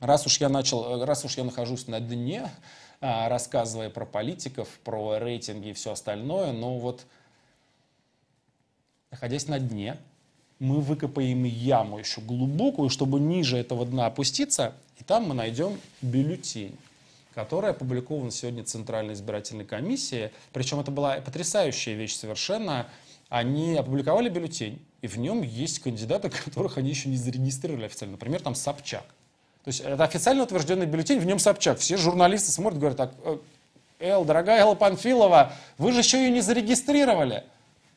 Раз уж я начал, э, раз уж я нахожусь на дне, а, рассказывая про политиков, про рейтинги и все остальное, но ну вот находясь на дне, мы выкопаем яму еще глубокую, чтобы ниже этого дна опуститься, и там мы найдем бюллетень который опубликована сегодня Центральной избирательной комиссией. Причем это была потрясающая вещь совершенно. Они опубликовали бюллетень, и в нем есть кандидаты, которых они еще не зарегистрировали официально. Например, там Собчак. То есть это официально утвержденный бюллетень, в нем Собчак. Все журналисты смотрят, говорят, так, «Э, Эл, дорогая Элла Панфилова, вы же еще ее не зарегистрировали.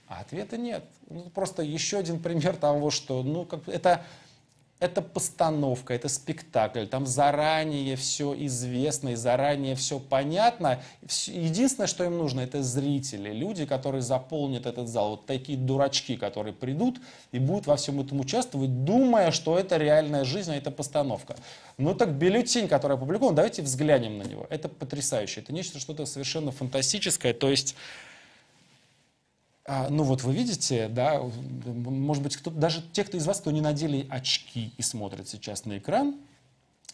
А ответа нет. Ну, просто еще один пример того, что ну, как, это это постановка, это спектакль, там заранее все известно и заранее все понятно. Единственное, что им нужно, это зрители, люди, которые заполнят этот зал, вот такие дурачки, которые придут и будут во всем этом участвовать, думая, что это реальная жизнь, а это постановка. Ну так бюллетень, который опубликован, давайте взглянем на него. Это потрясающе, это нечто что-то совершенно фантастическое, то есть а, ну вот вы видите, да, может быть, кто даже те, кто из вас, кто не надели очки и смотрит сейчас на экран,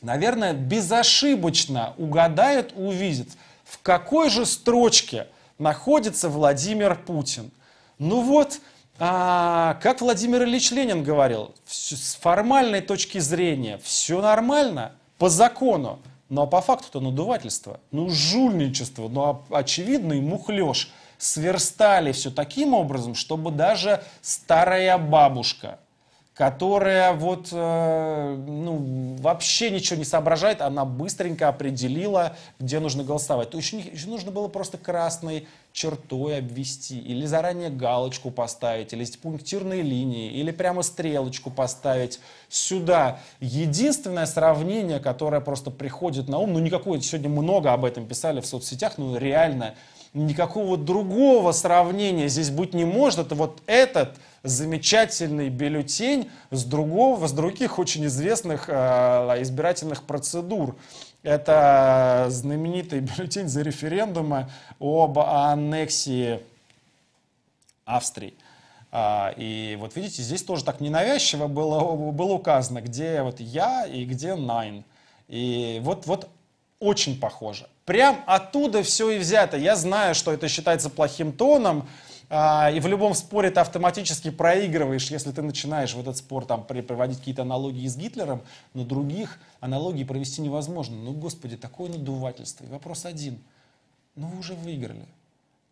наверное, безошибочно угадает, увидит, в какой же строчке находится Владимир Путин. Ну вот, а, как Владимир Ильич Ленин говорил, с формальной точки зрения все нормально, по закону, но по факту то надувательство, ну жульничество, ну а, очевидный мухлёж – сверстали все таким образом, чтобы даже старая бабушка, которая вот э, ну, вообще ничего не соображает, она быстренько определила, где нужно голосовать. То есть еще нужно было просто красной чертой обвести, или заранее галочку поставить, или пунктирные линии, или прямо стрелочку поставить сюда. Единственное сравнение, которое просто приходит на ум, ну никакое, сегодня много об этом писали в соцсетях, но реально, никакого другого сравнения здесь быть не может. Это вот этот замечательный бюллетень с другого, с других очень известных э, избирательных процедур. Это знаменитый бюллетень за референдумы об аннексии Австрии. А, и вот видите, здесь тоже так ненавязчиво было, было указано, где вот я и где Найн. И вот, вот очень похоже. Прям оттуда все и взято. Я знаю, что это считается плохим тоном, а, и в любом споре ты автоматически проигрываешь, если ты начинаешь в этот спор там приводить какие-то аналогии с Гитлером, но других аналогий провести невозможно. Ну, господи, такое надувательство. И вопрос один. Ну, вы уже выиграли.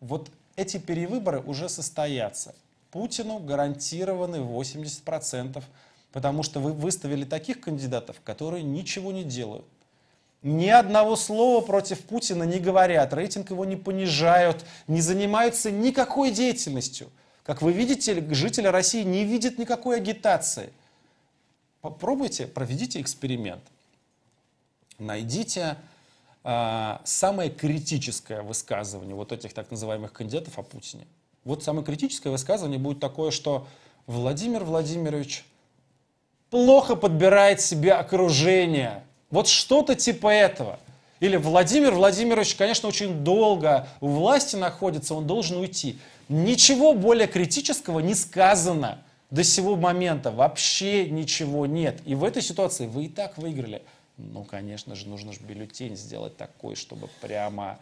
Вот эти перевыборы уже состоятся. Путину гарантированы 80%, потому что вы выставили таких кандидатов, которые ничего не делают ни одного слова против Путина не говорят, рейтинг его не понижают, не занимаются никакой деятельностью. Как вы видите, жители России не видят никакой агитации. Попробуйте, проведите эксперимент. Найдите э, самое критическое высказывание вот этих так называемых кандидатов о Путине. Вот самое критическое высказывание будет такое, что Владимир Владимирович плохо подбирает себе окружение – вот что-то типа этого. Или Владимир Владимирович, конечно, очень долго у власти находится, он должен уйти. Ничего более критического не сказано до сего момента. Вообще ничего нет. И в этой ситуации вы и так выиграли. Ну, конечно же, нужно же бюллетень сделать такой, чтобы прямо,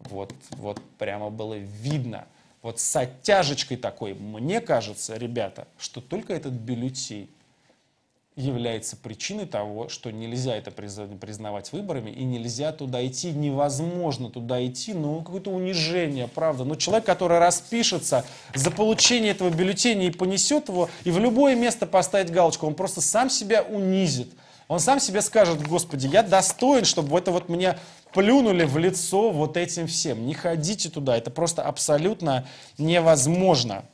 вот, вот прямо было видно. Вот с оттяжечкой такой, мне кажется, ребята, что только этот бюллетень является причиной того, что нельзя это признавать выборами и нельзя туда идти, невозможно туда идти, ну какое-то унижение, правда. Но человек, который распишется за получение этого бюллетеня и понесет его, и в любое место поставить галочку, он просто сам себя унизит. Он сам себе скажет, господи, я достоин, чтобы это вот мне плюнули в лицо вот этим всем. Не ходите туда, это просто абсолютно невозможно.